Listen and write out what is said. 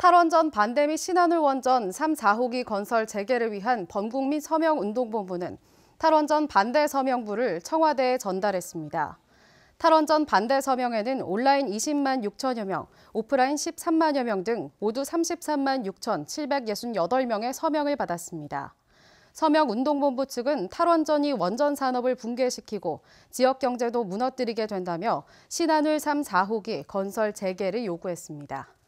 탈원전 반대 및 신한울 원전 3, 4호기 건설 재개를 위한 범국민 서명운동본부는 탈원전 반대 서명부를 청와대에 전달했습니다. 탈원전 반대 서명에는 온라인 20만 6천여 명, 오프라인 13만여 명 등 모두 33만 6,768명의 서명을 받았습니다. 서명운동본부 측은 탈원전이 원전 산업을 붕괴시키고 지역 경제도 무너뜨리게 된다며 신한울 3, 4호기 건설 재개를 요구했습니다.